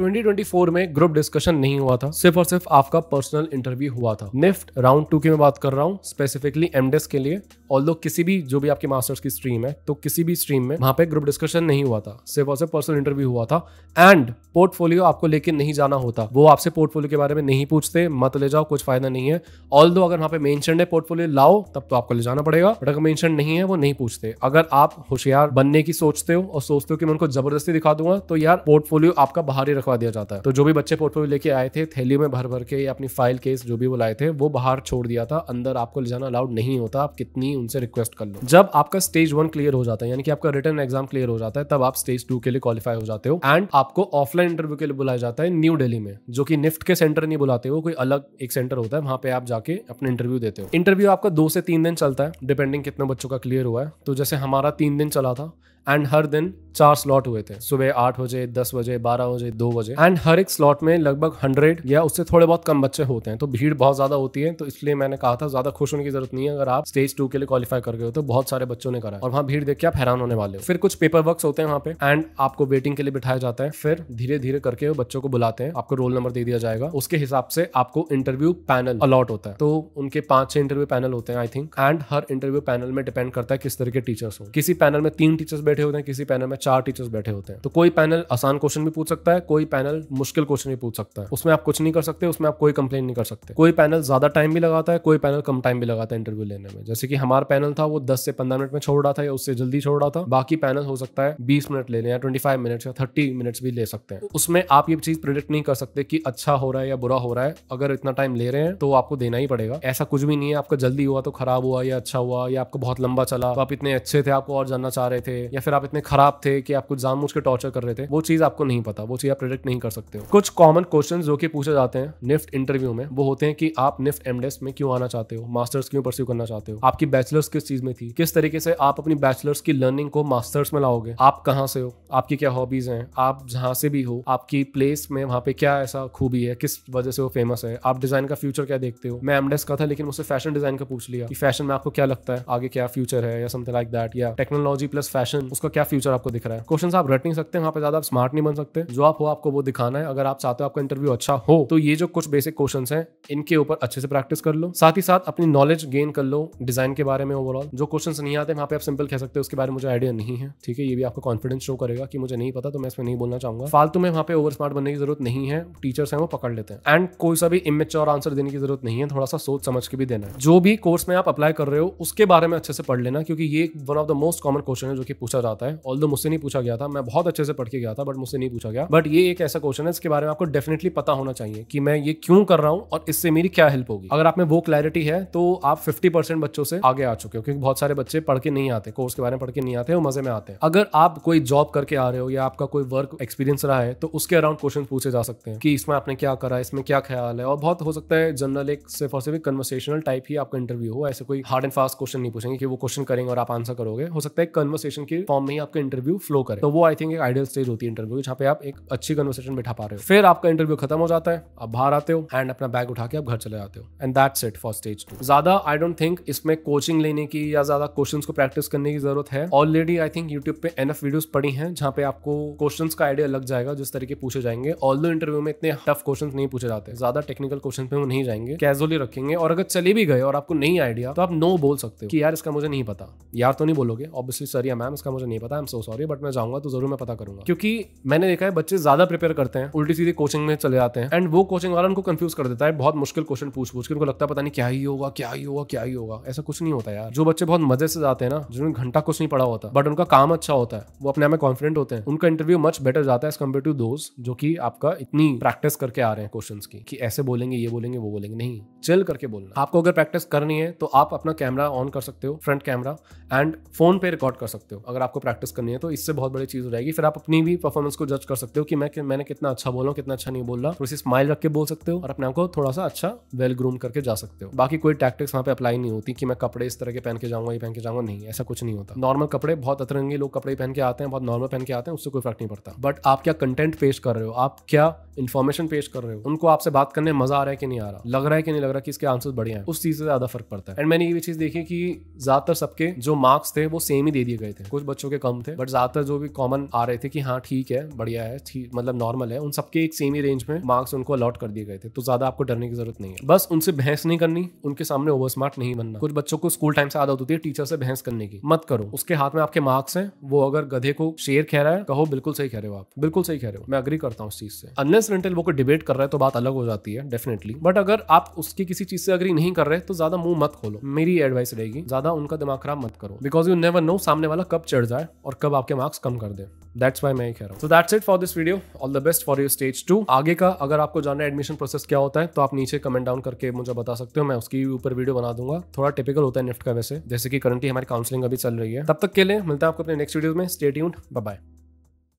2024 में group discussion नहीं हुआ था सिर्फ और सिर्फ आपका पर्सनल इंटरव्यू हुआ था निफ्ट राउंड टू की मैं बात कर रहा हूँ स्पेसिफिकली एमडेस के लिए लोग किसी भी जो भी आपके मास्टर्स की स्ट्रीम है तो किसी भी स्ट्रीम में वहां पे ग्रुप डिस्कशन नहीं हुआ था सिर्फ और सिर्फ पर्सनल इंटरव्यू हुआ था एंड पोर्टफोलियो आपको लेके नहीं जाना होता वो आपसे पोर्टफोलियो के बारे में नहीं पूछते मत ले जाओ कुछ फायदा नहीं है ऑल अगर वहां पे मेंशन है पोर्टफोलियो लाओ तब तो आपको ले जाना पड़ेगा बट अगर मेंशन नहीं है वो नहीं पूछते अगर आप होशियार बनने की सोचते हो और सोचते हो कि मैं उनको जबरदस्ती दिखा दूंगा तो यार पोर्टफोलियो आपका बाहर ही रखा रखवा दिया जाता है तो जो भी बच्चे पोर्टफोलियो लेके आए थे थैली में भर भर के या अपनी फाइल केस जो भी वो लाए थे वो बाहर छोड़ दिया था अंदर आपको ले जाना अलाउड नहीं होता आप कितनी उनसे रिक्वेस्ट कर लो जब आपका स्टेज वन क्लियर हो जाता है यानी कि आपका रिटर्न एग्जाम क्लियर हो जाता है तब आप स्टेज टू के लिए क्वालिफाई हो जाते हो एंड आपको ऑफलाइन इंटरव्यू के लिए बुलाया जाता है न्यू डेली में जो कि निफ्ट के सेंटर नहीं बुलाते हो कोई अलग एक सेंटर होता है वहां पे आप जाके अपने इंटरव्यू देते हो इंटरव्यू आपका दो से तीन दिन चलता है डिपेंडिंग कितने बच्चों का क्लियर हुआ है तो जैसे हमारा तीन दिन चला था एंड हर दिन चार स्लॉट हुए थे सुबह आठ बजे दस बजे बारह बजे दो बजे एंड हर एक स्लॉट में लगभग हंड्रेड या उससे थोड़े बहुत कम बच्चे होते हैं तो भीड़ बहुत ज्यादा होती है तो इसलिए मैंने कहा था ज्यादा खुश होने की जरूरत नहीं है अगर आप स्टेज टू के लिए क्वालिफाई कर गए हो तो बहुत सारे बच्चों ने करा और वहाँ भीड़ देख के आप हैरान होने वाले हो फिर कुछ पेपर वर्क होते हैं वहाँ पे एंड आपको वेटिंग के लिए बिठाया जाता है फिर धीरे धीरे करके बच्चों को बुलाते हैं आपको रोल नंबर दे दिया जाएगा उसके हिसाब से आपको इंटरव्यू पैनल अलॉट होता है तो उनके पांच छह इंटरव्यू पैनल होते हैं आई थिंक एंड हर इंटरव्यू पैनल में डिपेंड करता है किस तरह के टीचर्स हो किसी पैनल में तीन टीचर्स बैठे बैठे होते हैं किसी पैनल में चार टीचर्स बैठे होते हैं तो कोई पैनल आसान क्वेश्चन भी पूछ सकता है कोई पैनल मुश्किल क्वेश्चन भी पूछ सकता है उसमें आप कुछ नहीं कर सकते उसमें आप कोई कंप्लेन नहीं कर सकते कोई पैनल ज्यादा टाइम भी लगाता है कोई पैनल कम टाइम भी लगाता है इंटरव्यू लेने में जैसे कि हमारा पैनल था वो दस से पंद्रह मिनट में छोड़ रहा था या उससे जल्दी छोड़ रहा था बाकी पैनल हो सकता है बीस मिनट ले लें या ट्वेंटी फाइव मिनट या थर्टी मिनट्स भी ले सकते हैं उसमें आप ये चीज प्रिडिक्ट नहीं कर सकते कि अच्छा हो रहा है या बुरा हो रहा है अगर इतना टाइम ले रहे हैं तो आपको देना ही पड़ेगा ऐसा कुछ भी नहीं है आपका जल्दी हुआ तो खराब हुआ या अच्छा हुआ या आपको बहुत लंबा चला तो आप इतने अच्छे थे आपको और जानना चाह रहे थे या फिर आप इतने खराब थे कि आप कुछ जानबूझ के टॉर्चर कर रहे थे वो चीज आपको नहीं पता वो चीज आप प्रोडक्ट नहीं कर सकते हो कुछ कॉमन क्वेश्चन जो कि पूछे जाते हैं निफ्ट इंटरव्यू में वो होते हैं कि आप निफ्ट एमडेस में क्यों आना चाहते हो मास्टर्स क्यों परस्यू करना चाहते हो आपकी बैचलर्स किस चीज में थी किस तरीके से आप अपनी बैचलर्स की लर्निंग को मास्टर्स में लाओगे आप कहाँ से हो आपकी क्या हॉबीज हैं आप जहाँ से भी हो आपकी प्लेस में वहाँ पे क्या ऐसा खूबी है किस वजह से वो फेमस है आप डिजाइन का फ्यूचर क्या देखते हो मैं एमडेस का था लेकिन मुझसे फैशन डिजाइन का पूछ लिया कि फैशन में आपको क्या लगता है आगे क्या फ्यूचर है या समथिंग लाइक दैट या टेक्नोलॉजी प्लस फैशन हम्म। उसका क्या फ्यूचर आपको दिख रहा है क्वेश्चन आप रट नहीं सकते वहाँ पे ज्यादा आप स्मार्ट नहीं बन सकते जो आप हो आपको वो दिखाना है अगर आप चाहते हो आपका इंटरव्यू अच्छा हो तो ये जो कुछ बेसिक क्वेश्चन है इनके ऊपर अच्छे से प्रैक्टिस कर लो साथ ही साथ अपनी नॉलेज गेन कर लो डिजाइन के बारे में ओवरऑल जो क्वेश्चन नहीं आते वहाँ पे आप सिंपल कह सकते हो उसके बारे में मुझे आइडिया नहीं है ठीक है ये भी आपको कॉन्फिडेंस शो करेगा कि मुझे नहीं पता तो मैं इसमें नहीं बोलना चाहूंगा फालतू में वहाँ पे ओवर स्मार्ट बनने की जरूरत नहीं है टीचर्स है वो पकड़ लेते हैं एंड कोई सा भी और आंसर देने की जरूरत नहीं है थोड़ा सा सोच समझ के भी देना है जो भी कोर्स में आप अप्लाई कर रहे हो उसके बारे में अच्छे से पढ़ लेना क्योंकि ये one of the most common question है जो कि पूछा पूछा जाता है ऑल मुझसे नहीं पूछा गया था मैं बहुत अच्छे से पढ़ के गया था बट मुझसे नहीं पूछा गया बट ये एक ऐसा क्वेश्चन है इसके बारे में आपको डेफिनेटली पता होना चाहिए कि मैं ये क्यों कर रहा हूँ और इससे मेरी क्या हेल्प होगी अगर आप में वो क्लैरिटी है तो आप फिफ्टी बच्चों से आगे आ चुके हो क्योंकि बहुत सारे बच्चे पढ़ के नहीं आते कोर्स के बारे में पढ़ के नहीं आते वो मजे में आते हैं अगर आप कोई जॉब करके आ रहे हो या आपका कोई वर्क एक्सपीरियंस रहा है तो उसके अराउंड क्वेश्चन पूछे जा सकते हैं कि इसमें आपने क्या करा इसमें क्या ख्याल है और बहुत हो सकता है जनरल एक सिर्फ और सिर्फ कन्वर्सेशनल टाइप ही आपका इंटरव्यू हो ऐसे कोई हार्ड एंड फास्ट क्वेश्चन नहीं पूछेंगे कि वो क्वेश्चन करेंगे और आप आंसर करोगे हो सकता है कन्वर्सेशन की फॉर्म में ही आपका इंटरव्यू फ्लो करे तो वो आई थिंक एक आइडियल स्टेज होती है इंटरव्यू जहाँ पे आप एक अच्छी कन्वर्सेशन बैठा पा रहे हो फिर आपका इंटरव्यू खत्म हो जाता है आप बाहर आते हो एंड अपना बैग उठा के आप घर चले जाते हो and that's it for stage two ज्यादा आई डोंट थिंक इसमें कोचिंग लेने की या ज्यादा क्वेश्चन को प्रैक्टिस करने की जरूरत है ऑलरेडी आई थिंक यूट्यूब पे एनफ वीडियोज पड़ी है जहाँ पे आपको क्वेश्चन का आइडिया लग जाएगा जिस तरीके पूछे जाएंगे ऑल इंटरव्यू में इतने टफ क्वेश्चन नहीं पूछे जाते ज्यादा टेक्निकल क्वेश्चन पे वो नहीं जाएंगे कैजुअली रखेंगे और अगर चले भी गए और आपको नहीं आइडिया तो आप नो बोल सकते हो कि यार इसका मुझे नहीं पता यार तो नहीं बोलोगे ऑब्वियसली सर या मैम इसका मुझे नहीं पता I am so sorry but मैं जाऊंगा तो जरूर मैं पता करूंगा क्योंकि मैंने देखा है बच्चे ज्यादा प्रिपेयर करते हैं उल्टी सीधी कोचिंग में चले जाते हैं एंड वो कोचिंग वाला उनको कंफ्यूज कर देता है बहुत मुश्किल क्वेश्चन पूछ पूछ के उनको लगता है पता नहीं क्या ही होगा क्या ही होगा क्या ही होगा ऐसा कुछ नहीं होता यार जो बच्चे बहुत मजे से जाते हैं ना जिन्होंने घंटा कुछ नहीं पढ़ा होता बट उनका काम अच्छा होता है वो अपने आप में कॉन्फिडेंट होते हैं उनका इंटरव्यू मच बेटर जाता है एज कम्पेयर टू दोज जो की आपका इतनी प्रैक्टिस करके आ रहे हैं क्वेश्चन की कि ऐसे बोलेंगे ये बोलेंगे वो बोलेंगे नहीं चिल करके बोलना आपको अगर प्रैक्टिस करनी है तो आप अपना कैमरा ऑन कर सकते हो फ्रंट कैमरा एंड फोन पे रिकॉर्ड कर सकते हो अगर आपको प्रैक्टिस करनी है तो इससे बहुत बड़ी चीज़ हो जाएगी फिर आप अपनी भी परफॉर्मेंस को जज कर सकते हो कि मैं कि मैंने कितना अच्छा बोला कितना अच्छा नहीं बोल रहा थोड़ी स्माइल रख के बोल सकते हो और अपने आपको थोड़ा सा अच्छा वेल ग्रूम करके जा सकते हो बाकी कोई टैक्टिक्स वहाँ पे अप्लाई नहीं होती कि मैं कपड़े इस तरह के पहन के जाऊंगा ये पहन के जाऊंगा नहीं ऐसा कुछ नहीं होता नॉर्मल कपड़े बहुत अतरंगी लोग कपड़े पहन के आते हैं बहुत नॉर्मल पहन के आते हैं उससे कोई फर्क नहीं पड़ता बट आप क्या कंटेंट पेश कर रहे हो आप क्या इन्फॉर्मेशन पेश कर रहे हो उनको आपसे बात करने मजा आ रहा है कि नहीं आ रहा लग रहा है कि नहीं लग रहा कि इसके आंसर बढ़िया है उस चीज से ज्यादा फर्क पड़ता है एंड मैंने ये भी चीज देखी कि ज्यादातर सबके जो मार्क्स थे वो सेम ही दे दिए गए थे कुछ बच्चों के कम थे बट ज्यादातर जो भी कॉमन आ रहे थे कि हाँ ठीक है बढ़िया है मतलब नॉर्मल है उन सबके एक सेम ही रेंज में मार्क्स उनको अलॉट कर दिए गए थे तो ज्यादा आपको डरने की जरूरत नहीं है बस उनसे बहस नहीं करनी उनके सामने ओवर स्मार्ट नहीं बनना कुछ बच्चों को स्कूल टाइम से आदत होती है टीचर से बहस करने की मत करो उसके हाथ में आपके मार्क्स है वो अगर गधे को शेर कह रहा है कहो बिल्कुल सही कह रहे हो आप बिल्कुल सही कह रहे हो मैं अग्री करता हूँ उस चीज से अनलेस रेंटल वो को डिबेट कर रहा है तो बात अलग हो जाती है डेफिनेटली बट अगर आप उसकी किसी चीज से अग्री नहीं कर रहे तो ज्यादा मुंह मत खोलो मेरी एडवाइस रहेगी ज्यादा उनका दिमाग खराब मत करो बिकॉज यू नेवर नो सामने वाला कब चढ़ जाए और कब आपके मार्क्स कम कर दे दैट्स वाई मैं ये कह रहा हूँ so that's it for this video all the best for your stage two आगे का अगर आपको जानना है एडमिशन प्रोसेस क्या होता है तो आप नीचे कमेंट डाउन करके मुझे बता सकते हो मैं उसकी ऊपर वीडियो बना दूंगा थोड़ा टिपिकल होता है निफ्ट का वैसे जैसे कि करंटली हमारी काउंसलिंग अभी चल रही है तब तक के लिए मिलता है आपको अपने नेक्स्ट वीडियो में स्टेट बाय